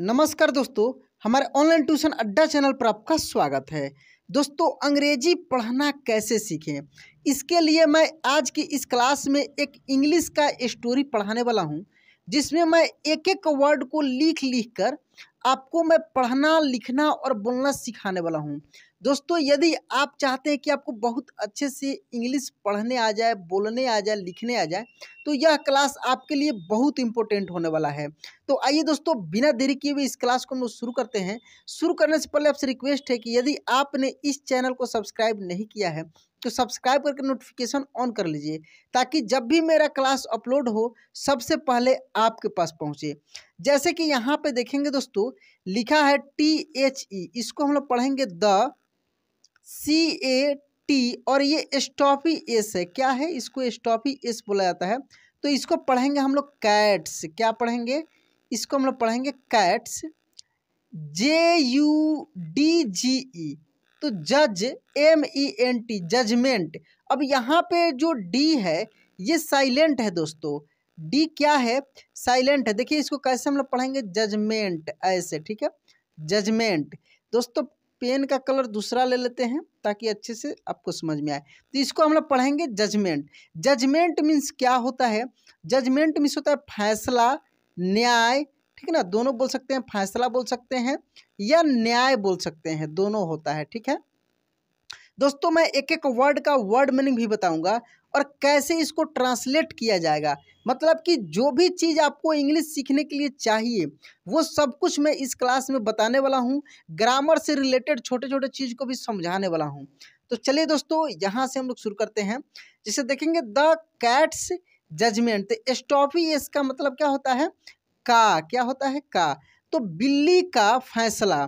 नमस्कार दोस्तों हमारे ऑनलाइन ट्यूशन अड्डा चैनल पर आपका स्वागत है दोस्तों अंग्रेजी पढ़ना कैसे सीखें इसके लिए मैं आज की इस क्लास में एक इंग्लिश का स्टोरी पढ़ाने वाला हूं जिसमें मैं एक एक वर्ड को लिख लिख कर आपको मैं पढ़ना लिखना और बोलना सिखाने वाला हूं दोस्तों यदि आप चाहते हैं कि आपको बहुत अच्छे से इंग्लिश पढ़ने आ जाए बोलने आ जाए लिखने आ जाए तो यह क्लास आपके लिए बहुत इंपॉर्टेंट होने वाला है तो आइए दोस्तों बिना देरी किए हुए इस क्लास को हम लोग शुरू करते हैं शुरू करने से पहले आपसे रिक्वेस्ट है कि यदि आपने इस चैनल को सब्सक्राइब नहीं किया है तो सब्सक्राइब करके नोटिफिकेशन ऑन कर लीजिए ताकि जब भी मेरा क्लास अपलोड हो सबसे पहले आपके पास पहुंचे जैसे कि यहाँ पे देखेंगे दोस्तों लिखा है टी एच ई इसको हम लोग पढ़ेंगे द सी ए टी और ये स्टॉपी एस है क्या है इसको स्टॉपी एस बोला जाता है तो इसको पढ़ेंगे हम लोग कैट्स क्या पढ़ेंगे इसको हम लोग पढ़ेंगे cats J U D G E तो जज M E N T judgement अब यहाँ पे जो डी है ये साइलेंट है दोस्तों डी क्या है साइलेंट है देखिए इसको कैसे हम लोग पढ़ेंगे जजमेंट ऐसे ठीक है जजमेंट दोस्तों पेन का कलर दूसरा ले लेते हैं ताकि अच्छे से आपको समझ में आए तो इसको हम लोग पढ़ेंगे जजमेंट जजमेंट मीन्स क्या होता है जजमेंट मीन्स होता है फैसला न्याय ठीक है ना दोनों बोल सकते हैं फैसला बोल सकते हैं या न्याय बोल सकते हैं दोनों होता है ठीक है दोस्तों मैं एक एक वर्ड का वर्ड मीनिंग भी बताऊंगा और कैसे इसको ट्रांसलेट किया जाएगा मतलब कि जो भी चीज़ आपको इंग्लिश सीखने के लिए चाहिए वो सब कुछ मैं इस क्लास में बताने वाला हूँ ग्रामर से रिलेटेड छोटे छोटे चीज़ को भी समझाने वाला हूँ तो चलिए दोस्तों यहाँ से हम लोग शुरू करते हैं जिसे देखेंगे द कैट्स जजमेंट स्टॉपी इसका मतलब क्या होता है का क्या होता है का तो बिल्ली का फैसला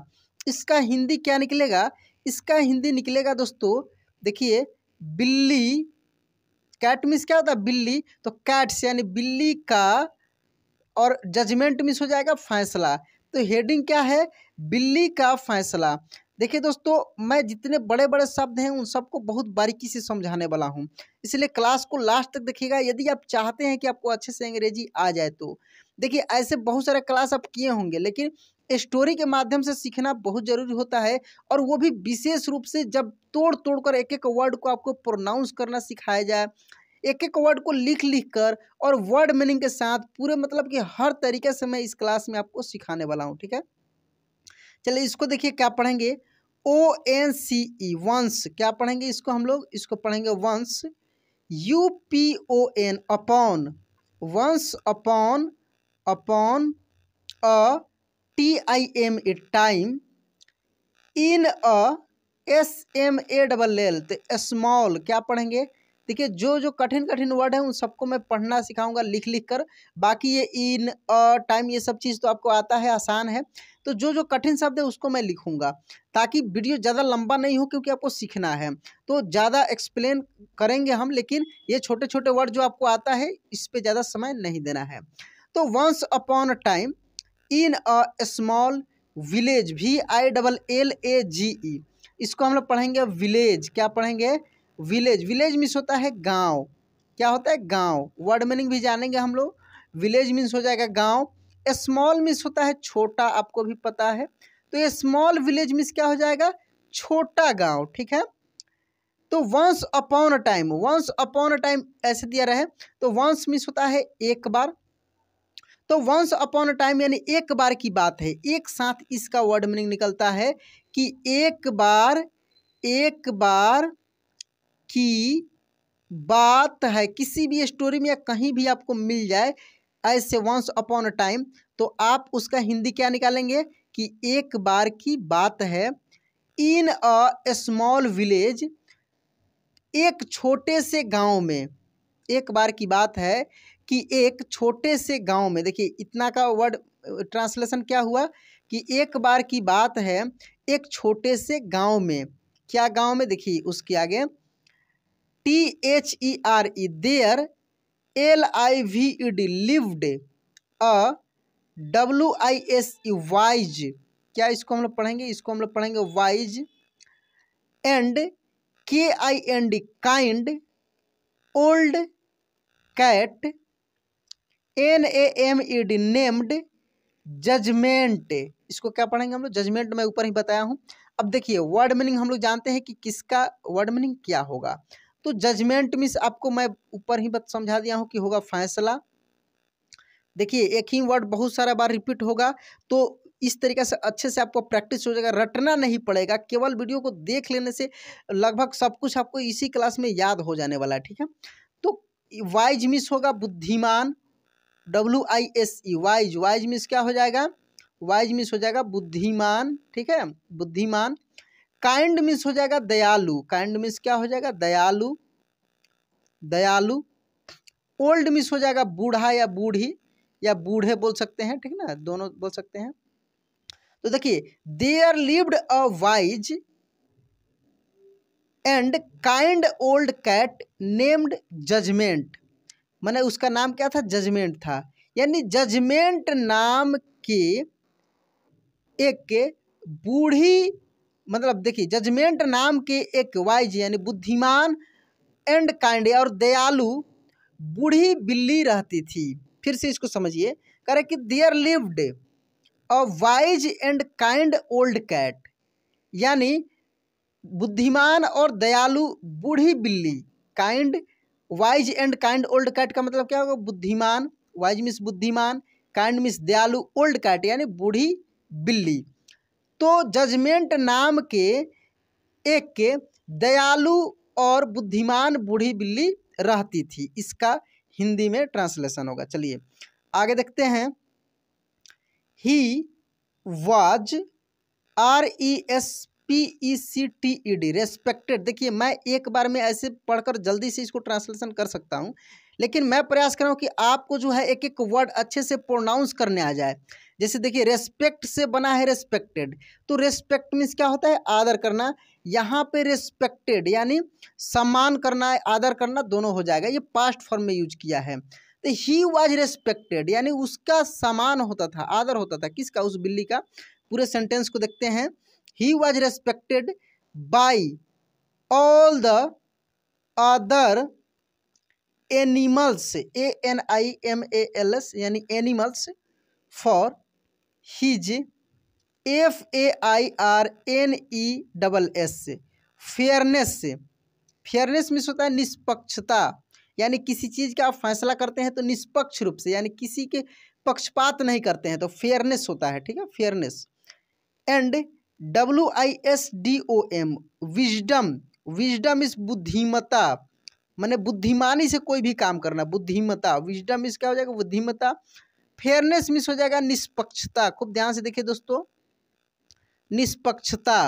इसका हिंदी क्या निकलेगा इसका हिंदी निकलेगा दोस्तों देखिए बिल्ली कैट मिस क्या होता है बिल्ली तो कैट्स यानी बिल्ली का और जजमेंट मिस हो जाएगा फैसला तो हेडिंग क्या है बिल्ली का फैसला देखिए दोस्तों मैं जितने बड़े बड़े शब्द हैं उन सबको बहुत बारीकी से समझाने वाला हूँ इसलिए क्लास को लास्ट तक देखिएगा यदि आप चाहते हैं कि आपको अच्छे से अंग्रेजी आ जाए तो देखिए ऐसे बहुत सारे क्लास आप किए होंगे लेकिन स्टोरी के माध्यम से सीखना बहुत ज़रूरी होता है और वो भी विशेष रूप से जब तोड़ तोड़ कर एक एक वर्ड को आपको प्रोनाउंस करना सिखाया जाए एक एक वर्ड को लिख लिख कर और वर्ड मीनिंग के साथ पूरे मतलब कि हर तरीके से मैं इस क्लास में आपको सिखाने वाला हूँ ठीक है चलिए इसको देखिए क्या पढ़ेंगे ओ एन सी ई वंस क्या पढ़ेंगे इसको हम लोग इसको पढ़ेंगे once U P O N upon once upon upon a T I M E time in a S M A double L तो स्मॉल क्या पढ़ेंगे देखिए जो जो कठिन कठिन वर्ड है उन सबको मैं पढ़ना सिखाऊंगा लिख लिख कर बाकी ये इन अ टाइम ये सब चीज़ तो आपको आता है आसान है तो जो जो कठिन शब्द है उसको मैं लिखूंगा ताकि वीडियो ज़्यादा लंबा नहीं हो क्योंकि आपको सीखना है तो ज़्यादा एक्सप्लेन करेंगे हम लेकिन ये छोटे छोटे वर्ड जो आपको आता है इस पर ज़्यादा समय नहीं देना है तो once upon time in a small village V I double L A G E इसको हम लोग पढ़ेंगे विलेज क्या पढ़ेंगे विलेज विलेज मीन्स होता है गांव क्या होता है गांव वर्ड मीनिंग भी जानेंगे हम लोग विलेज मीन्स हो जाएगा गांव स्मॉल मीन्स होता है छोटा आपको भी पता है तो ये स्मॉल विलेज मीन्स क्या हो जाएगा छोटा गांव ठीक है तो once upon a time once upon a time ऐसे दिया रहे तो वंस मीन्स होता है एक बार तो वंस अपॉन अ टाइम यानी एक बार की बात है एक साथ इसका वर्ड मीनिंग निकलता है कि एक बार एक बार की बात है किसी भी स्टोरी में या कहीं भी आपको मिल जाए ऐसे वंस अपॉन अ टाइम तो आप उसका हिंदी क्या निकालेंगे कि एक बार की बात है इन अ स्मॉल विलेज एक छोटे से गांव में एक बार की बात है कि एक छोटे से गांव में देखिए इतना का वर्ड ट्रांसलेशन क्या हुआ कि एक बार की बात है एक छोटे से गांव में क्या गांव में देखिए उसके आगे T H E R E there L I V E D lived a W I S E wise क्या इसको हम लोग पढ़ेंगे इसको हम लोग पढ़ेंगे wise and K I N D kind old cat N A M E D named judgement इसको क्या पढ़ेंगे हम लोग जजमेंट मैं ऊपर ही बताया हूँ अब देखिए वर्ड मीनिंग हम लोग जानते हैं कि किसका वर्ड मीनिंग क्या होगा तो जजमेंट मीन्स आपको मैं ऊपर ही बत समझा दिया हूँ कि होगा फैसला देखिए एक ही वर्ड बहुत सारा बार रिपीट होगा तो इस तरीके से अच्छे से आपको प्रैक्टिस हो जाएगा रटना नहीं पड़ेगा केवल वीडियो को देख लेने से लगभग सब कुछ आपको इसी क्लास में याद हो जाने वाला है ठीक है तो वाइज मिस होगा बुद्धिमान W I S E wise wise means क्या हो जाएगा वाइज मीन्स हो जाएगा बुद्धिमान ठीक है बुद्धिमान काइंड मीन्स हो जाएगा दयालु काइंड मीन्स क्या हो जाएगा दयालु दयालु ओल्ड मीन्स हो जाएगा बूढ़ा या बूढ़ी या बूढ़े बोल सकते हैं ठीक ना दोनों बोल सकते हैं तो देखिए there lived a wise and kind old cat named judgement मैंने उसका नाम क्या था जजमेंट था यानी जजमेंट नाम के एक बूढ़ी मतलब देखिए जजमेंट नाम के एक वाइज यानी बुद्धिमान एंड काइंड और दयालु बूढ़ी बिल्ली रहती थी फिर से इसको समझिए करे कि there lived a wise and kind old cat यानी बुद्धिमान और दयालु बूढ़ी बिल्ली kind wise and kind old cat का मतलब क्या होगा बुद्धिमान वाइज मिस बुद्धिमान काइंड मिस दयालु ओल्ड कैट यानी बूढ़ी बिल्ली तो जजमेंट नाम के एक के दयालु और बुद्धिमान बूढ़ी बिल्ली रहती थी इसका हिंदी में ट्रांसलेशन होगा चलिए आगे देखते हैं he was R E S P E C T E D respected देखिए मैं एक बार में ऐसे पढ़कर जल्दी से इसको ट्रांसलेशन कर सकता हूँ लेकिन मैं प्रयास कर रहा हूँ कि आपको जो है एक एक वर्ड अच्छे से प्रोनाउंस करने आ जाए जैसे देखिए रेस्पेक्ट से बना है रेस्पेक्टेड तो रेस्पेक्ट मीन्स क्या होता है आदर करना यहाँ पे रेस्पेक्टेड यानी सम्मान करना आदर करना दोनों हो जाएगा ये पास्ट फॉर्म में यूज किया है तो ही वॉज रेस्पेक्टेड यानी उसका सम्मान होता था आदर होता था किसका उस बिल्ली का पूरे सेंटेंस को देखते हैं he was respected by all the other animals A N I M A L S यानी animals for his F A I R N E double S से फेयरनेस से फेयरनेस मिस होता है निष्पक्षता यानी किसी चीज़ का आप फैसला करते हैं तो निष्पक्ष रूप से यानी किसी के पक्षपात नहीं करते हैं तो फेयरनेस होता है ठीक है fairness and W I S D O M wisdom wisdom इस बुद्धिमता मैंने बुद्धिमानी से कोई भी काम करना बुद्धिमता विजडम इस क्या हो जाएगा बुद्धिमता फेयरनेस मिस हो जाएगा निष्पक्षता खूब ध्यान से देखिए दोस्तों निष्पक्षता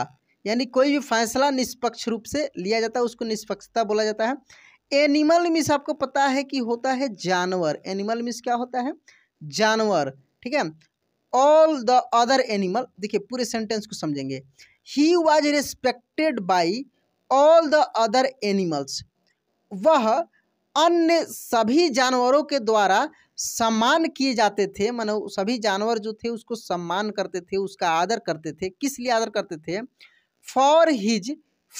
यानी कोई भी फैसला निष्पक्ष रूप से लिया जाता है उसको निष्पक्षता बोला जाता है एनिमल मिस आपको पता है कि होता है जानवर एनिमल मिस क्या होता है जानवर ठीक है ऑल द अदर एनिमल देखिए पूरे सेंटेंस को समझेंगे he was respected by all the other animals वह अन्य सभी जानवरों के द्वारा सम्मान किए जाते थे मानो सभी जानवर जो थे उसको सम्मान करते थे उसका आदर करते थे किस लिए आदर करते थे for his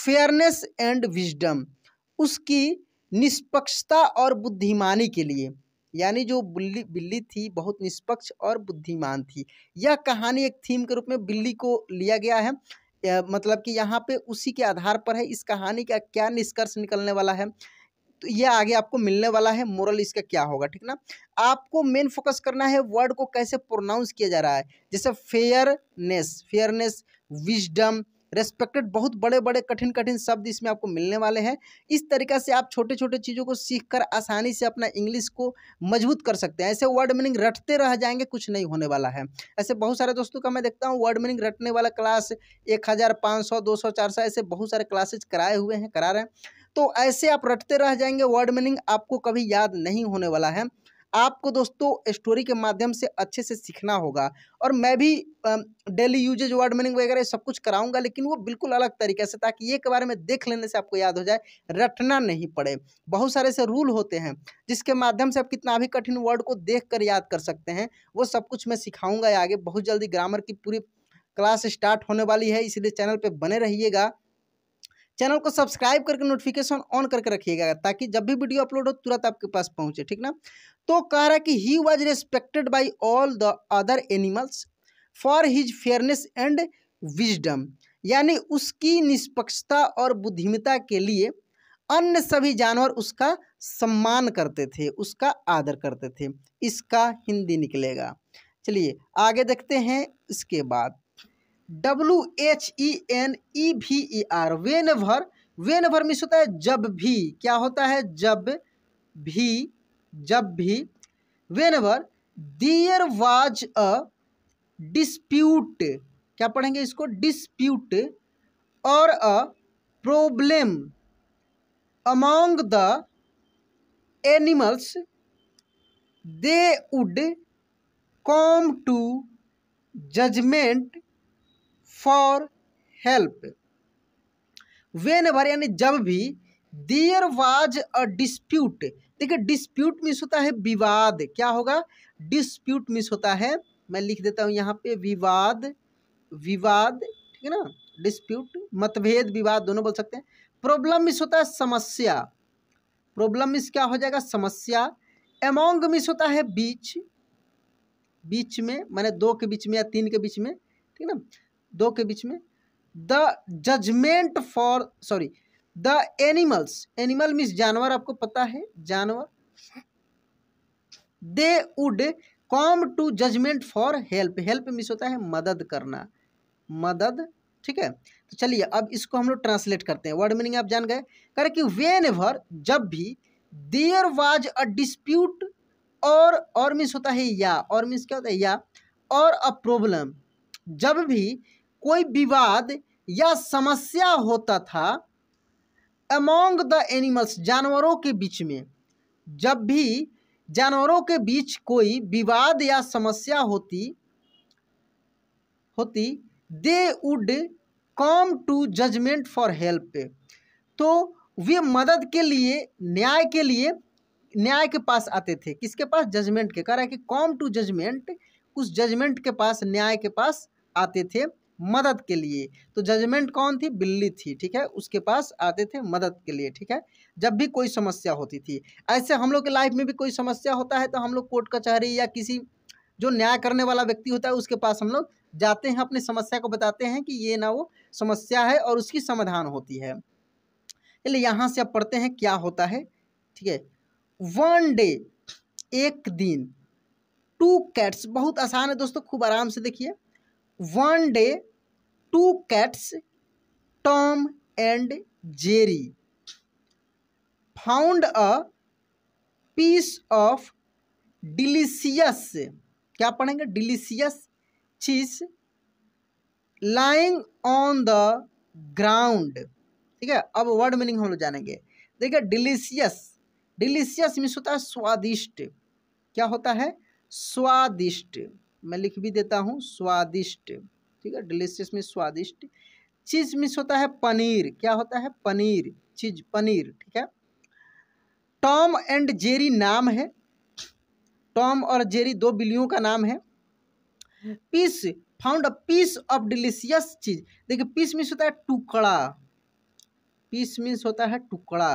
fairness and wisdom उसकी निष्पक्षता और बुद्धिमानी के लिए यानी जो बिल्ली बिल्ली थी बहुत निष्पक्ष और बुद्धिमान थी यह कहानी एक थीम के रूप में बिल्ली को लिया गया है मतलब कि यहाँ पे उसी के आधार पर है इस कहानी का क्या निष्कर्ष निकलने वाला है तो यह आगे आपको मिलने वाला है मोरल इसका क्या होगा ठीक ना आपको मेन फोकस करना है वर्ड को कैसे प्रोनाउंस किया जा रहा है जैसे फेयरनेस फेयरनेस विजडम रेस्पेक्टेड बहुत बड़े बड़े कठिन कठिन शब्द इसमें आपको मिलने वाले हैं इस तरीका से आप छोटे छोटे चीज़ों को सीखकर आसानी से अपना इंग्लिश को मजबूत कर सकते हैं ऐसे वर्ड मीनिंग रटते रह जाएंगे कुछ नहीं होने वाला है ऐसे बहुत सारे दोस्तों का मैं देखता हूँ वर्ड मीनिंग रटने वाला क्लास एक हज़ार पाँच सौ दो सौ चार सौ ऐसे बहुत सारे क्लासेज कराए हुए हैं करा रहे हैं तो ऐसे आप रटते रह जाएंगे वर्ड मीनिंग आपको कभी याद नहीं होने वाला है आपको दोस्तों स्टोरी के माध्यम से अच्छे से सीखना होगा और मैं भी डेली यूजेज वर्ड मीनिंग वगैरह सब कुछ कराऊंगा लेकिन वो बिल्कुल अलग तरीके से ताकि एक बार में देख लेने से आपको याद हो जाए रटना नहीं पड़े बहुत सारे से रूल होते हैं जिसके माध्यम से आप कितना भी कठिन वर्ड को देख कर याद कर सकते हैं वो सब कुछ मैं सिखाऊंगा आगे बहुत जल्दी ग्रामर की पूरी क्लास स्टार्ट होने वाली है इसलिए चैनल पर बने रहिएगा चैनल को सब्सक्राइब करके नोटिफिकेशन ऑन करके रखिएगा ताकि जब भी वीडियो अपलोड हो तुरंत आपके पास पहुंचे ठीक ना तो कह रहा कि he was respected by all the other animals for his fairness and wisdom यानी उसकी निष्पक्षता और बुद्धिमता के लिए अन्य सभी जानवर उसका सम्मान करते थे उसका आदर करते थे इसका हिंदी निकलेगा चलिए आगे देखते हैं इसके बाद W H E N E V E R whenever whenever means होता है जब भी क्या होता है जब भी जब भी वेन भर दियर वाज अ डिस्प्यूट क्या पढ़ेंगे इसको dispute or a problem among the animals they would come to judgement for help whenever यानी जब भी देयर वाज अ डिस्प्यूट देखिए डिस्प्यूट मिस होता है विवाद क्या होगा डिस्प्यूट मिस होता है मैं लिख देता हूँ यहाँ पे विवाद विवाद ठीक है ना डिस्प्यूट मतभेद विवाद दोनों बोल सकते हैं प्रॉब्लम मिस होता है समस्या प्रॉब्लम मिस क्या हो जाएगा समस्या एमोंग मिस होता है बीच बीच में मैंने दो के बीच में या तीन के बीच में ठीक है ना दो के बीच में the judgement for sorry the animals animal means जानवर आपको पता है जानवर they would come to judgement for help help means होता है मदद करना मदद ठीक है तो चलिए अब इसको हम लोग ट्रांसलेट करते हैं वर्ड मीनिंग आप जान गए कर कि वेन एवर जब भी देयर वाज अ डिस्प्यूट और और मीन्स होता है या और मीन्स क्या होता है या और अ प्रॉब्लम जब भी कोई विवाद या समस्या होता था अमोंग द एनिमल्स जानवरों के बीच में जब भी जानवरों के बीच कोई विवाद या समस्या होती होती they would come to judgement for help तो वे मदद के लिए न्याय के लिए न्याय के पास आते थे किसके पास जजमेंट के कह रहा है कि कॉम टू जजमेंट उस जजमेंट के पास न्याय के पास आते थे मदद के लिए तो जजमेंट कौन थी बिल्ली थी ठीक है उसके पास आते थे मदद के लिए ठीक है जब भी कोई समस्या होती थी ऐसे हम लोग के लाइफ में भी कोई समस्या होता है तो हम लोग कोर्ट कचहरी या किसी जो न्याय करने वाला व्यक्ति होता है उसके पास हम लोग जाते हैं अपनी समस्या को बताते हैं कि ये ना वो समस्या है और उसकी समाधान होती है चलिए यहाँ से आप पढ़ते हैं क्या होता है ठीक है वन डे एक दिन टू कैट्स बहुत आसान है दोस्तों खूब आराम से देखिए one day two cats Tom and Jerry found a piece of delicious क्या पढ़ेंगे delicious cheese lying on the ground ठीक है अब वर्ड मीनिंग हम लोग जानेंगे देखिए डिलीशियस डिलीशियस मीन्स होता है स्वादिष्ट क्या होता है स्वादिष्ट मैं लिख भी देता हूँ स्वादिष्ट ठीक है डिलीशियस में स्वादिष्ट चीज मिस होता है पनीर क्या होता है पनीर चीज पनीर ठीक है टॉम एंड जेरी नाम है टॉम और जेरी दो बिल्लियों का नाम है piece found a piece of delicious cheese देखिए पीस मीन्स होता है टुकड़ा पीस मीन्स होता है टुकड़ा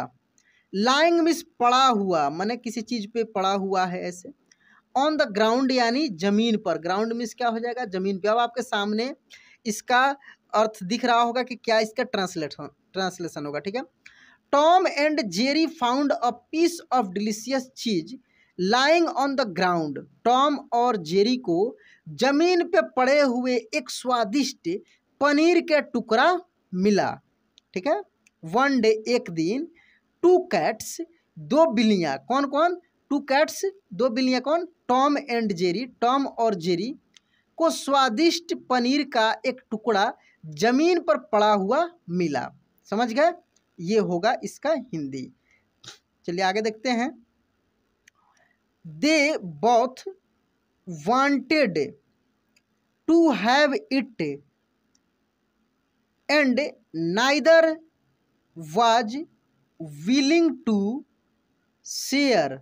लाइंग मीन्स पड़ा हुआ माने किसी चीज पे पड़ा हुआ है ऐसे ऑन द ग्राउंड यानी ज़मीन पर ग्राउंड मीन्स क्या हो जाएगा ज़मीन पर अब आपके सामने इसका अर्थ दिख रहा होगा कि क्या इसका ट्रांसलेट ट्रांसलेशन होगा ठीक है Tom and Jerry found a piece of delicious cheese lying on the ground Tom और जेरी को जमीन पे पड़े हुए एक स्वादिष्ट पनीर के टुकड़ा मिला ठीक है वन डे एक दिन टू कैट्स दो बिल्लियाँ कौन कौन टू कैट्स दो बिल्लियाँ कौन टॉम एंड जेरी टॉम और जेरी को स्वादिष्ट पनीर का एक टुकड़ा जमीन पर पड़ा हुआ मिला समझ गए ये होगा इसका हिंदी चलिए आगे देखते हैं they both wanted to have it and neither was willing to share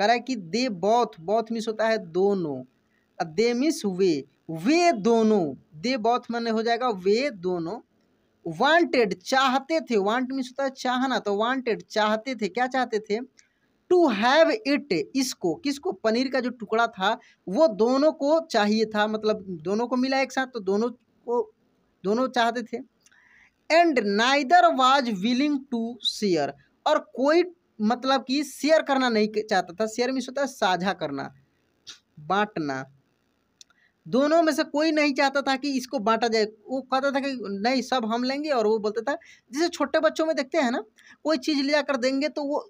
कह रहा है कि दे बौथ बौथ मिस होता है दोनों दे मिस वे वे दोनों दे बौथ माने हो जाएगा वे दोनों वांटेड चाहते थे वांट मिस होता है चाहना तो वांटेड चाहते थे क्या चाहते थे टू हैव इट इसको किसको पनीर का जो टुकड़ा था वो दोनों को चाहिए था मतलब दोनों को मिला एक साथ तो दोनों को दोनों चाहते थे and neither was willing to share और कोई मतलब कि शेयर करना नहीं चाहता था शेयर में होता है साझा करना बांटना दोनों में से कोई नहीं चाहता था कि इसको बांटा जाए वो कहता था कि नहीं सब हम लेंगे और वो बोलता था जैसे छोटे बच्चों में देखते हैं ना कोई चीज़ ले जाकर देंगे तो वो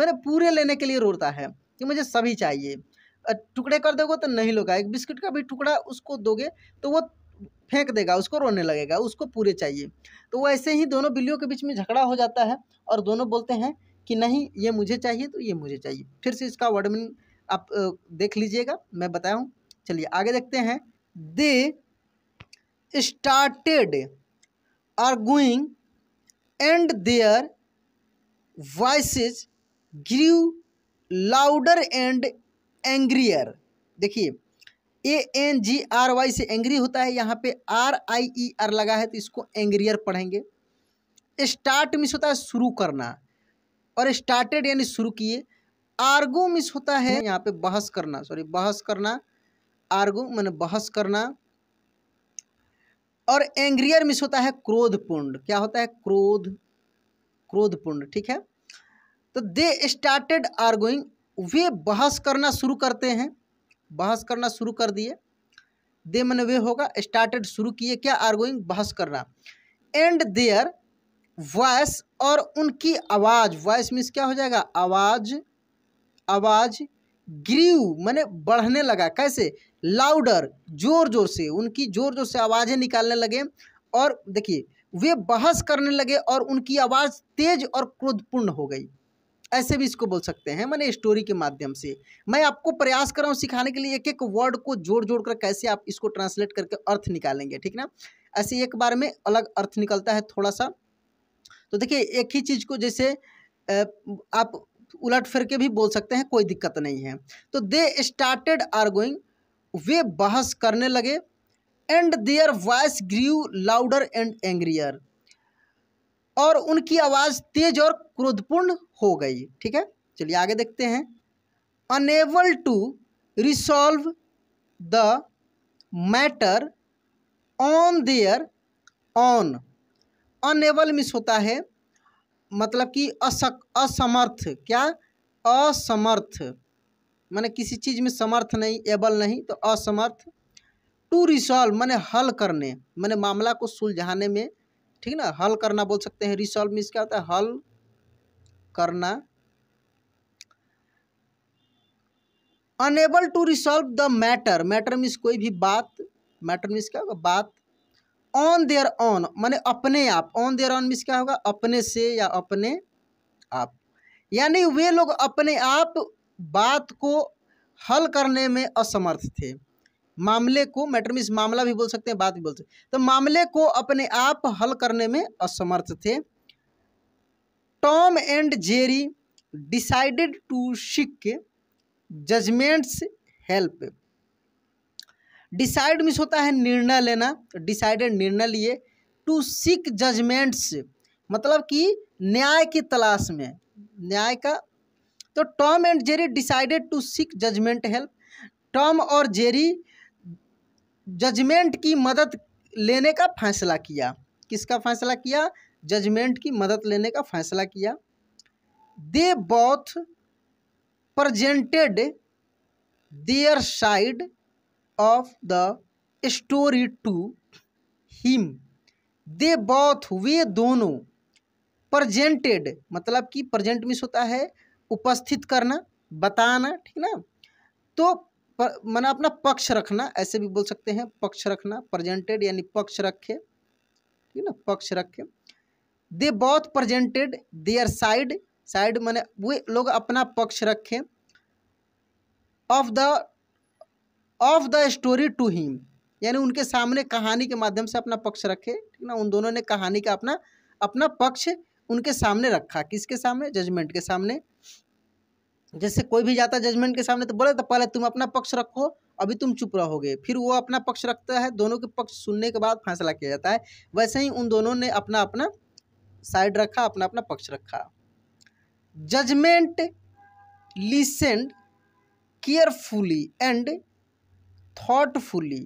मैंने पूरे लेने के लिए रोता है कि मुझे सभी चाहिए टुकड़े कर दोगे तो नहीं लोगा एक बिस्किट का भी टुकड़ा उसको दोगे तो वो फेंक देगा उसको रोने लगेगा उसको पूरे चाहिए तो वैसे ही दोनों बिल्लियों के बीच में झगड़ा हो जाता है और दोनों बोलते हैं कि नहीं ये मुझे चाहिए तो ये मुझे चाहिए फिर से इसका वर्ड मीनिंग आप देख लीजिएगा मैं बताया हूँ चलिए आगे देखते हैं they started arguing and their voices grew louder and angrier देखिए A N G R Y से एंग्री होता है यहाँ पे आर आई ई आर लगा है तो इसको एंग्रियर पढ़ेंगे स्टार्ट मिस होता है शुरू करना और स्टार्टेड यानी शुरू किए आर्गो मिस होता है यहाँ पे बहस करना सॉरी बहस करना आर्गो मैंने बहस करना और एंग्रियर मिस होता है क्रोधपूर्ण क्या होता है क्रोध क्रोधपूर्ण ठीक है तो दे स्टार्टेड आर्गोइंग वे बहस करना शुरू करते हैं बहस करना शुरू कर दिए दे मैंने वे होगा स्टार्टेड शुरू किए क्या आर्गोइंग बहस करना एंड देयर वॉइस और उनकी आवाज़ वॉइस मीन्स क्या हो जाएगा आवाज़ आवाज़ ग्रीव मैंने बढ़ने लगा कैसे लाउडर जोर जोर से उनकी जोर जोर से आवाज़ें निकालने लगे और देखिए वे बहस करने लगे और उनकी आवाज़ तेज और क्रोधपूर्ण हो गई ऐसे भी इसको बोल सकते हैं मैंने स्टोरी के माध्यम से मैं आपको प्रयास कर रहा हूँ सिखाने के लिए एक एक वर्ड को जोड़ जोड़ कर कैसे आप इसको ट्रांसलेट करके अर्थ निकालेंगे ठीक ना ऐसे एक बार में अलग अर्थ निकलता है थोड़ा सा तो देखिए एक ही चीज़ को जैसे आप उलट फिर के भी बोल सकते हैं कोई दिक्कत नहीं है तो दे स्टार्टेड आर्गोइंग वे बहस करने लगे and their voice grew louder and angrier और उनकी आवाज़ तेज और क्रोधपूर्ण हो गई ठीक है चलिए आगे देखते हैं unable to resolve the matter on their own unable means होता है मतलब कि असक असमर्थ क्या असमर्थ मैंने किसी चीज़ में समर्थ नहीं एबल नहीं तो असमर्थ टू रिसॉल्व मैंने हल करने मैंने मामला को सुलझाने में ठीक ना हल करना बोल सकते हैं रिसॉल्व मिस क्या होता है हल करना unable to resolve the matter matter means कोई भी बात मैटर मिस क्या होगा बात ऑन देयर ऑन माने अपने आप ऑन देयर ऑन मीन्स क्या होगा अपने से या अपने आप यानी वे लोग अपने आप बात को हल करने में असमर्थ थे मामले को मैटर मीन्स मामला भी बोल सकते हैं बात भी बोल सकते हैं तो मामले को अपने आप हल करने में असमर्थ थे Tom and Jerry decided to seek judgement's help decide means होता है निर्णय लेना तो डिसाइडेड निर्णय लिए टू सिक जजमेंट्स मतलब कि न्याय की तलाश में न्याय का तो Tom and Jerry decided to seek judgement help Tom और जेरी जजमेंट की मदद लेने का फैसला किया किसका फैसला किया जजमेंट की मदद लेने का फैसला किया they both presented their side of the story to him they both वे दोनों प्रजेंटेड मतलब कि प्रजेंट मिस होता है उपस्थित करना बताना ठीक ना तो मैंने अपना पक्ष रखना ऐसे भी बोल सकते हैं पक्ष रखना प्रजेंटेड यानी पक्ष रखे ठीक ना पक्ष रखे they both presented their side side मैंने वे लोग अपना पक्ष रखें of the of the story to him यानी उनके सामने कहानी के माध्यम से अपना पक्ष रखे ठीक ना उन दोनों ने कहानी का अपना अपना पक्ष उनके सामने रखा किसके सामने जजमेंट के सामने जैसे कोई भी जाता जजमेंट के सामने तो बोले तो पहले तुम अपना पक्ष रखो अभी तुम चुप रहोगे फिर वो अपना पक्ष रखता है दोनों के पक्ष सुनने के बाद फैसला किया जाता है वैसे ही उन दोनों ने अपना अपना साइड रखा अपना अपना पक्ष रखा judgement listened carefully and thoughtfully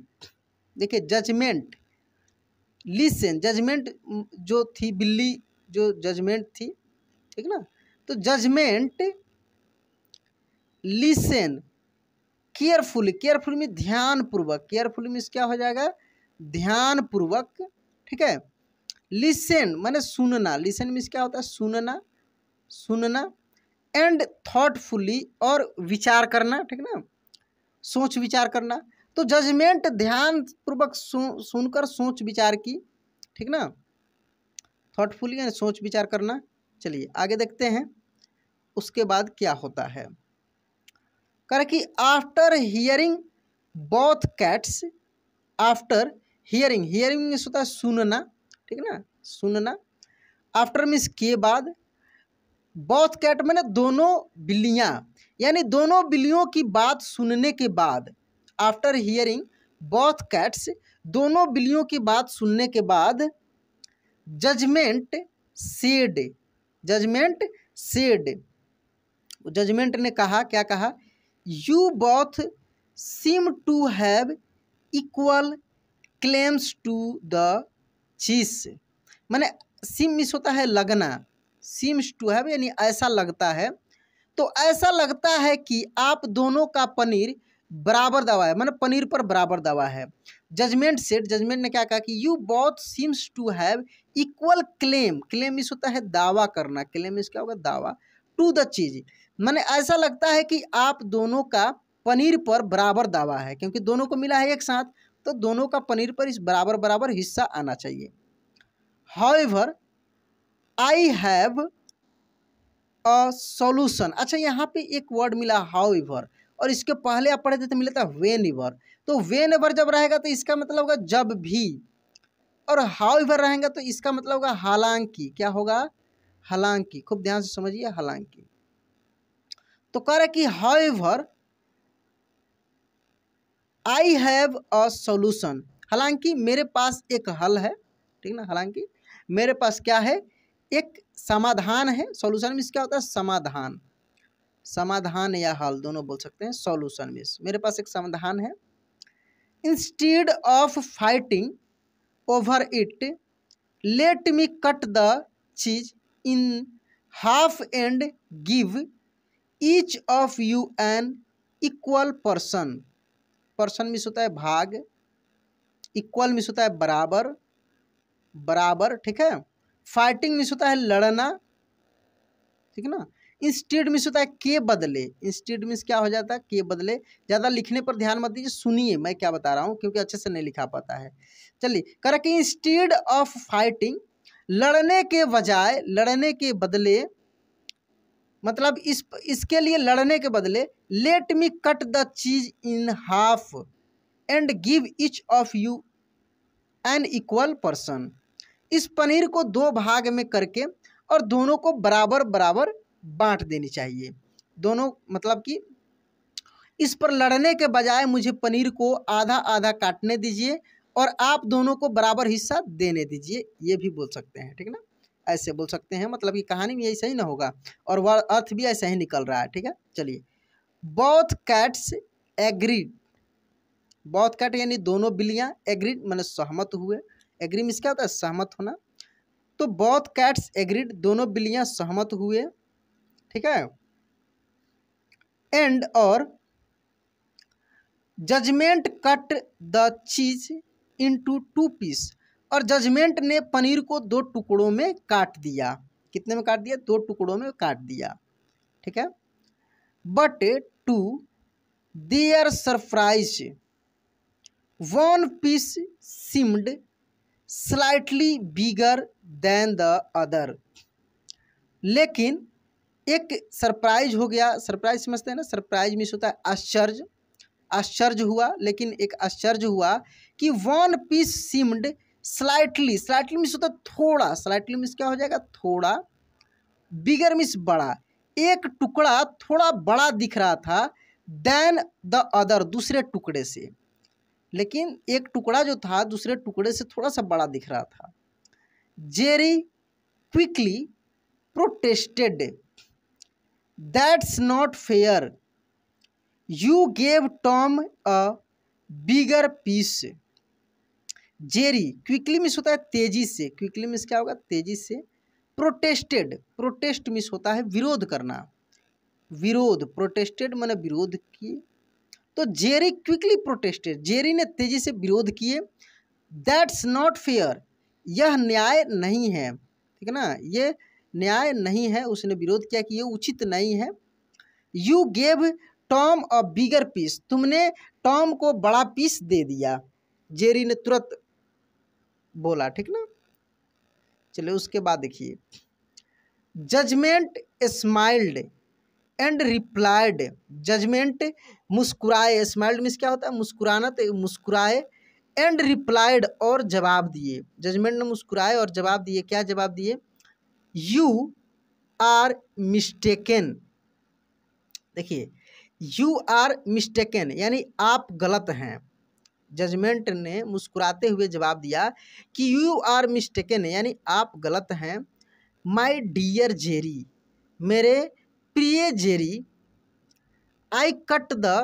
देखिए जजमेंट लिसन जजमेंट जो थी बिल्ली जो जजमेंट थी ठीक ना तो जजमेंट लिसन केयरफुली केयरफुल में ध्यानपूर्वक केयरफुल मीन्स क्या हो जाएगा ध्यानपूर्वक ठीक है लिसन माने सुनना लिसन मीन्स क्या होता है सुनना सुनना एंड थॉटफुली और विचार करना ठीक ना सोच विचार करना तो जजमेंट ध्यान पूर्वक सुन सुनकर सोच विचार की ठीक ना थॉटफुली यानी सोच विचार करना चलिए आगे देखते हैं उसके बाद क्या होता है कर कि after hearing both cats after hearing hearing means होता है सुनना ठीक ना सुनना आफ्टर मीन्स के बाद बॉथ कैट मैंने दोनों बिल्लियाँ यानी दोनों बिल्लियों की बात सुनने के बाद आफ्टर हियरिंग बॉथ कैट्स दोनों बिल्लियों की बात सुनने के बाद judgement said judgement said judgement ने कहा क्या कहा you both seem to have equal claims to the cheese मैंने सिम मिस होता है लगना सिम्स टू हैव यानी ऐसा लगता है तो ऐसा लगता है कि आप दोनों का पनीर बराबर दवा है मतलब पनीर पर बराबर दवा है जजमेंट सेट जजमेंट ने क्या कहा कि you both seems to have equal claim claim इस होता है दावा करना क्लेम इस क्या होगा दावा टू द चीज मैंने ऐसा लगता है कि आप दोनों का पनीर पर बराबर दावा है क्योंकि दोनों को मिला है एक साथ तो दोनों का पनीर पर इस बराबर बराबर हिस्सा आना चाहिए however I have a solution अच्छा यहाँ पे एक वर्ड मिला हाउ एवर और इसके पहले आप पढ़े थे तो मिला था वेन एवर तो वेन एवर जब रहेगा तो इसका मतलब होगा जब भी और हाउ एवर रहेगा तो इसका मतलब होगा हालांकि क्या होगा हालांकि खूब ध्यान से समझिए हालांकि तो कह रहा कि however I have a solution हालांकि मेरे पास एक हल है ठीक ना हालांकि मेरे पास क्या है एक समाधान है सोल्यूशन में इसका होता है समाधान समाधान या हल दोनों बोल सकते हैं सॉल्यूशन मीन्स मेरे पास एक समाधान है instead of fighting over it let me cut the cheese in half and give each of you an equal person person means होता है भाग इक्वल मीस होता है बराबर बराबर ठीक है फाइटिंग मीस होता है लड़ना ठीक है ना इंस्टेड मीन्स होता है के बदले इंस्टेड मीन्स क्या हो जाता है के बदले ज़्यादा लिखने पर ध्यान मत दीजिए सुनिए मैं क्या बता रहा हूँ क्योंकि अच्छे से नहीं लिखा पाता है चलिए कि इंस्टेड ऑफ फाइटिंग लड़ने के बजाय लड़ने के बदले मतलब इस इसके लिए लड़ने के बदले late me cut the cheese in half and give each of you an equal person इस पनीर को दो भाग में करके और दोनों को बराबर बराबर बांट देनी चाहिए दोनों मतलब कि इस पर लड़ने के बजाय मुझे पनीर को आधा आधा काटने दीजिए और आप दोनों को बराबर हिस्सा देने दीजिए ये भी बोल सकते हैं ठीक ना ऐसे बोल सकते हैं मतलब कि कहानी में यही सही ना होगा और वह अर्थ भी ऐसा ही निकल रहा है ठीक है चलिए both cats agreed both cat यानी दोनों बिल्लियाँ एग्रीड मैंने सहमत हुए एग्री मिस क्या होता है सहमत होना तो बौथ कैट्स एग्रीड दोनों बिल्लियाँ सहमत हुए ठीक है एंड और judgement cut the cheese into two piece और जजमेंट ने पनीर को दो टुकड़ों में काट दिया कितने में काट दिया दो टुकड़ों में काट दिया ठीक है but to their surprise one piece seemed slightly bigger than the other लेकिन एक सरप्राइज हो गया सरप्राइज समझते हैं ना सरप्राइज मिस होता है आश्चर्य आश्चर्य हुआ लेकिन एक आश्चर्य हुआ कि one piece seemed slightly slightly means होता है थोड़ा स्लाइटली मिस क्या हो जाएगा थोड़ा बिगर मिस बड़ा एक टुकड़ा थोड़ा बड़ा दिख रहा था देन द अदर दूसरे टुकड़े से लेकिन एक टुकड़ा जो था दूसरे टुकड़े से थोड़ा सा बड़ा दिख रहा था Jerry quickly protested that's not fair. You gave Tom a bigger piece. Jerry quickly means होता है तेजी से क्विकली मिस क्या होगा तेजी से प्रोटेस्टेड प्रोटेस्ट मिस होता है विरोध करना विरोध प्रोटेस्टेड मैंने विरोध की तो जेरी क्विकली प्रोटेस्टेड जेरी ने तेजी से विरोध किए दैट्स नॉट फेयर यह न्याय नहीं है ठीक है ना ये न्याय नहीं है उसने विरोध किया कि ये उचित नहीं है you gave Tom a bigger piece तुमने टॉम को बड़ा पीस दे दिया जेरी ने तुरंत बोला ठीक ना चलिए उसके बाद देखिए judgement smiled and replied judgement मुस्कुराए स्माइल्ड मीन्स क्या होता है मुस्कुराना तो मुस्कुराए एंड रिप्लाइड और जवाब दिए जजमेंट ने मुस्कुराए और जवाब दिए क्या जवाब दिए यू आर मिस्टेकन देखिए यू आर मिस्टेकन यानी आप गलत हैं जजमेंट ने मुस्कुराते हुए जवाब दिया कि यू आर मिस्टेकन यानी आप गलत हैं माई डियर जेरी मेरे प्रिय Jerry I cut the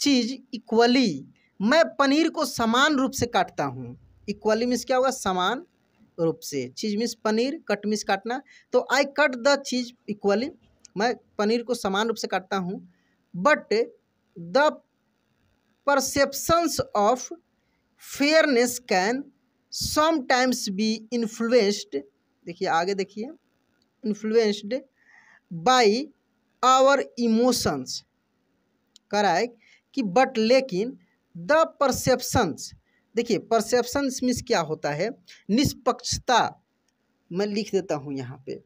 cheese equally मैं पनीर को समान रूप से काटता हूँ इक्वली मीन्स क्या होगा समान रूप से चीज मिस पनीर कट मिस काटना तो I cut the cheese equally मैं पनीर को समान रूप से काटता हूँ but the perceptions of fairness can sometimes be influenced देखिए आगे देखिए इन्फ्लुएंस्ड बाई आवर इमोशंस कराए कि बट लेकिन द परसेप्शंस देखिए परसेप्शन मिस क्या होता है निष्पक्षता मैं लिख देता हूँ यहाँ पे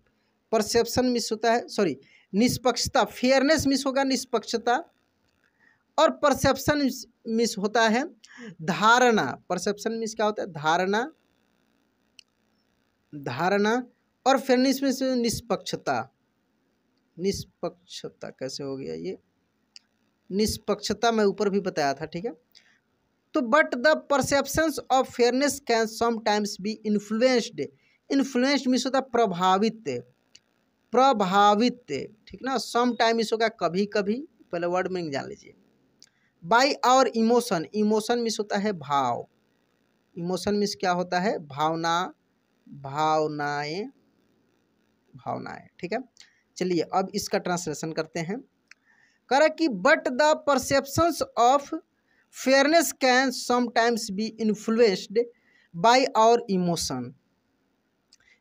परसेप्शन मिस होता है सॉरी निष्पक्षता फेयरनेस मिस होगा निष्पक्षता और परसेप्शन मिस होता है धारणा परसेप्शन मिस क्या होता है धारणा धारणा और फेयरनेस मिस निष्पक्षता निष्पक्षता कैसे हो गया ये निष्पक्षता मैं ऊपर भी बताया था ठीक है तो but the perceptions of fairness can sometimes be influenced influenced means होता है प्रभावित प्रभावित ठीक ना समटाइम मीन्स होगा कभी कभी पहले वर्ड में जान लीजिए बाई आवर इमोशन इमोशन मीस होता है भाव इमोशन मीस क्या होता है भावना भावनाएं भावनाएं ठीक है चलिए अब इसका ट्रांसलेशन करते हैं करा कि but the perceptions of fairness can sometimes be influenced by our emotion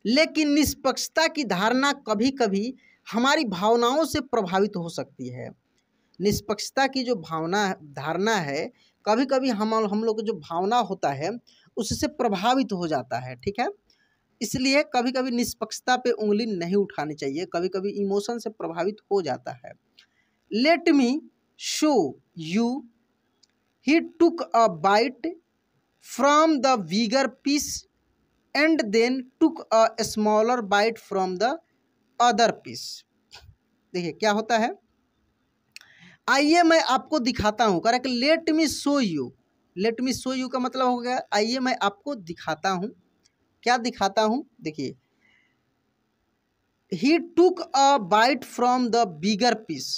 लेकिन निष्पक्षता की धारणा कभी कभी हमारी भावनाओं से प्रभावित हो सकती है निष्पक्षता की जो भावना धारणा है कभी कभी हम हम लोग जो भावना होता है उससे प्रभावित हो जाता है ठीक है इसलिए कभी कभी निष्पक्षता पे उंगली नहीं उठानी चाहिए कभी कभी इमोशन से प्रभावित हो जाता है let me show you he took a bite from the bigger piece and then took a smaller bite from the other piece देखिए क्या होता है आइए मैं आपको दिखाता हूँ correct let me show you let me show you का मतलब हो गया आइए मैं आपको दिखाता हूँ क्या दिखाता हूँ देखिए he took a bite from the bigger piece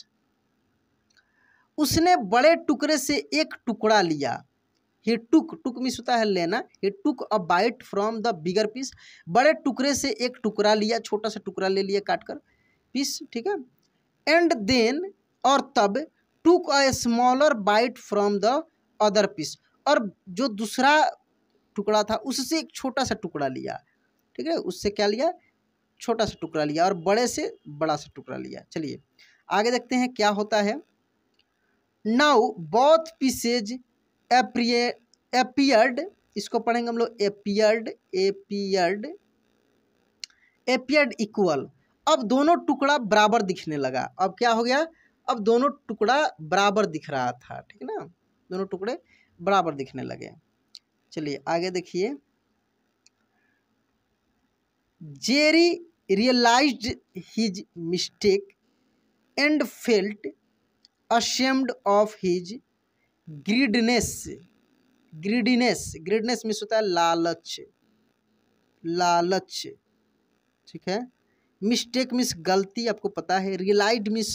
उसने बड़े टुकड़े से एक टुकड़ा लिया ही टुक टुक मिस होता है लेना he took a bite from the bigger piece बड़े टुकड़े से एक टुकड़ा लिया छोटा सा टुकड़ा ले लिया काट कर पीस ठीक है एंड देन और तब took a smaller bite from the other piece और जो दूसरा टुकड़ा था उससे एक छोटा सा टुकड़ा लिया ठीक है उससे क्या लिया छोटा सा टुकड़ा लिया और बड़े से बड़ा सा टुकड़ा लिया चलिए आगे देखते हैं क्या होता है now both pieces appear appeared इसको पढ़ेंगे हम लोग एपियर्ड एपियर्ड एपियर्ड इक्वल अब दोनों टुकड़ा बराबर दिखने लगा अब क्या हो गया अब दोनों टुकड़ा बराबर दिख रहा था ठीक है ना दोनों टुकड़े बराबर दिखने लगे चलिए आगे देखिए Jerry realised his mistake and felt ashamed of his greedness greediness greedness means होता है लालच लालच ठीक है मिस्टेक मिस गलती आपको पता है रियलाइड मिस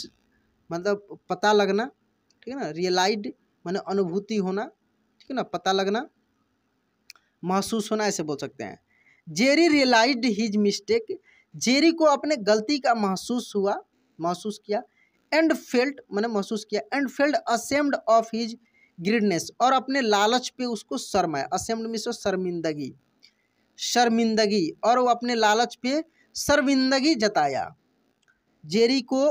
मतलब पता लगना ठीक है ना रियलाइड मैंने अनुभूति होना ठीक है ना पता लगना महसूस होना ऐसे बोल सकते हैं Jerry realised his mistake Jerry को अपने गलती का महसूस हुआ महसूस किया एंड फेल्ट मैंने महसूस किया and felt ashamed of his greedness और अपने लालच पे उसको शर्म आया असेम्ड मीन्स शर्मिंदगी शर्मिंदगी और वो अपने लालच पे शर्मिंदगी जताया जेरी को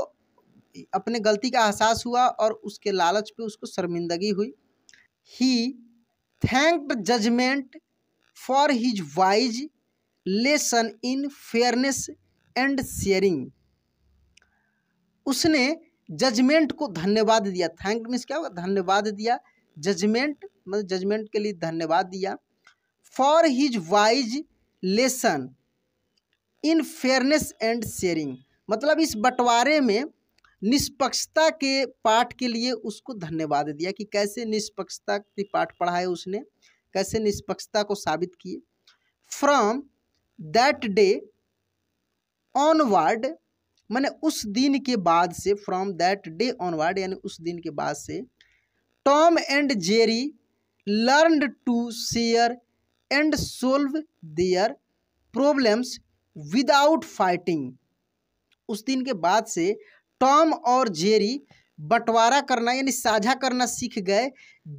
अपने गलती का एहसास हुआ और उसके लालच पे उसको शर्मिंदगी हुई he thanked judgement for his wise lesson in fairness and sharing उसने जजमेंट को धन्यवाद दिया थैंक मीन्स क्या होगा धन्यवाद दिया जजमेंट मतलब जजमेंट के लिए धन्यवाद दिया for his wise lesson in fairness and sharing मतलब इस बंटवारे में निष्पक्षता के पाठ के लिए उसको धन्यवाद दिया कि कैसे निष्पक्षता के पाठ पढ़ाए उसने कैसे निष्पक्षता को साबित किए फ्रॉम दैट डे ऑनवर्ड मैंने उस दिन के बाद से फ्रॉम दैट डे ऑनवर्ड यानी उस दिन के बाद से Tom and Jerry learn to share and solve their problems without fighting उस दिन के बाद से टॉम और जेरी बंटवारा करना यानी साझा करना सीख गए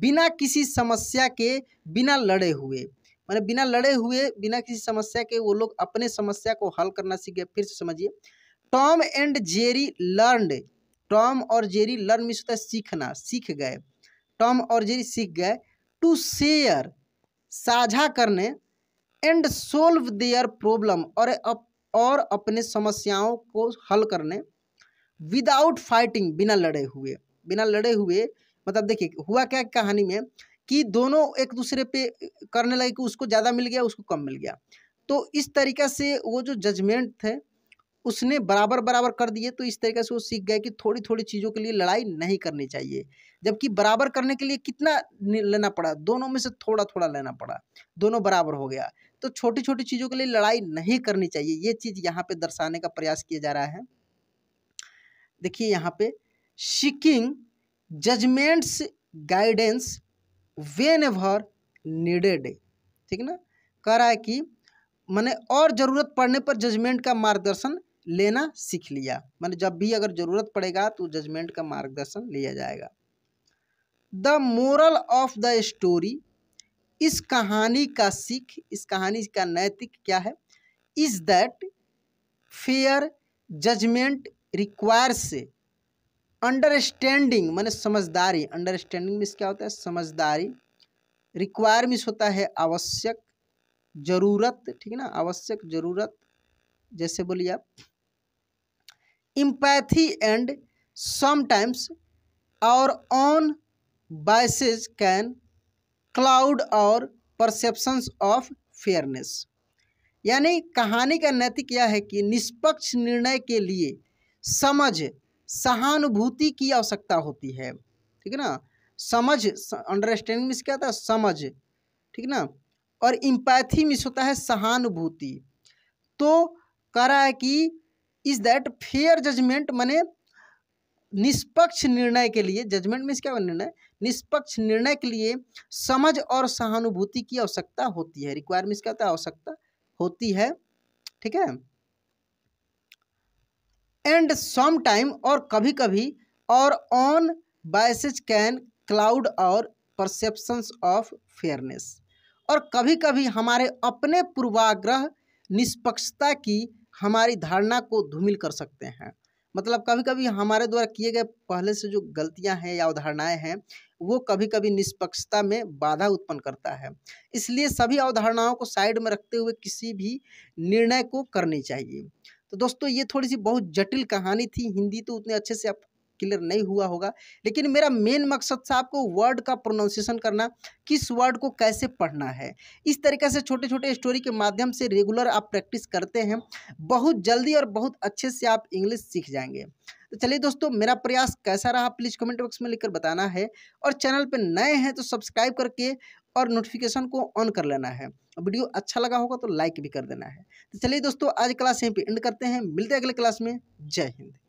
बिना किसी समस्या के बिना लड़े हुए मैंने बिना लड़े हुए बिना किसी समस्या के वो लोग अपने समस्या को हल करना सीख गए फिर से समझिए Tom and Jerry learned Tom और जेरी लर्न मिस होता तो है सीखना सीख गए टॉम और जेरी सीख गए टू शेयर साझा करने एंड सोल्व देयर प्रॉब्लम और अप, और अपने समस्याओं को हल करने विदाउट फाइटिंग बिना लड़े हुए बिना लड़े हुए मतलब देखिए हुआ क्या कहानी में कि दोनों एक दूसरे पे करने लगे कि उसको ज़्यादा मिल गया उसको कम मिल गया तो इस तरीका से वो जो जजमेंट थे उसने बराबर बराबर कर दिए तो इस तरीके से वो सीख गए कि थोड़ी थोड़ी चीज़ों के लिए लड़ाई नहीं करनी चाहिए जबकि बराबर करने के लिए कितना लेना पड़ा दोनों में से थोड़ा थोड़ा लेना पड़ा दोनों बराबर हो गया तो छोटी छोटी चीज़ों के लिए लड़ाई नहीं करनी चाहिए ये चीज़ यहाँ पर दर्शाने का प्रयास किया जा रहा है देखिए यहाँ पे seeking judgement's guidance whenever needed ठीक ना कह रहा है कि मैंने और ज़रूरत पड़ने पर जजमेंट का मार्गदर्शन लेना सीख लिया मैंने जब भी अगर ज़रूरत पड़ेगा तो जजमेंट का मार्गदर्शन लिया जाएगा the moral of the story इस कहानी का सीख इस कहानी का नैतिक क्या है is that fair judgement requires understanding मैंने समझदारी अंडरस्टैंडिंग मीन्स क्या होता है समझदारी रिक्वायर मिस होता है आवश्यक ज़रूरत ठीक है ना आवश्यक ज़रूरत जैसे बोलिए आप empathy and sometimes our own biases can cloud our perceptions of fairness यानी कहानी का नैतिक यह है कि निष्पक्ष निर्णय के लिए समझ सहानुभूति की आवश्यकता होती है ठीक है ना समझ अंडरस्टैंडिंग मिस क्या होता है समझ ठीक ना और इम्पैथी मिस होता है सहानुभूति तो कह रहा है कि इज दैट फेयर जजमेंट मैंने निष्पक्ष निर्णय के लिए जजमेंट मीन्स क्या निर्णय निष्पक्ष निर्णय के लिए समझ और सहानुभूति की आवश्यकता होती है रिक्वायर क्या होता है आवश्यकता होती है ठीक है एंड सम टाइम और कभी कभी our own biases can cloud our perceptions of fairness और कभी कभी हमारे अपने पूर्वाग्रह निष्पक्षता की हमारी धारणा को धूमिल कर सकते हैं मतलब कभी कभी हमारे द्वारा किए गए पहले से जो गलतियां हैं या अवधारणाएं हैं वो कभी कभी निष्पक्षता में बाधा उत्पन्न करता है इसलिए सभी अवधारणाओं को साइड में रखते हुए किसी भी निर्णय को करनी चाहिए तो दोस्तों ये थोड़ी सी बहुत जटिल कहानी थी हिंदी तो उतने अच्छे से आप क्लियर नहीं हुआ होगा लेकिन मेरा मेन मकसद था आपको वर्ड का प्रोनाउंसिएशन करना किस वर्ड को कैसे पढ़ना है इस तरीके से छोटे छोटे स्टोरी के माध्यम से रेगुलर आप प्रैक्टिस करते हैं बहुत जल्दी और बहुत अच्छे से आप इंग्लिश सीख जाएंगे तो चलिए दोस्तों मेरा प्रयास कैसा रहा प्लीज़ कमेंट बॉक्स में लिखकर बताना है और चैनल पर नए हैं तो सब्सक्राइब करके और नोटिफिकेशन को ऑन कर लेना है वीडियो अच्छा लगा होगा तो लाइक भी कर देना है तो चलिए दोस्तों आज क्लास यहीं पे एंड करते हैं मिलते हैं अगले क्लास में जय हिंद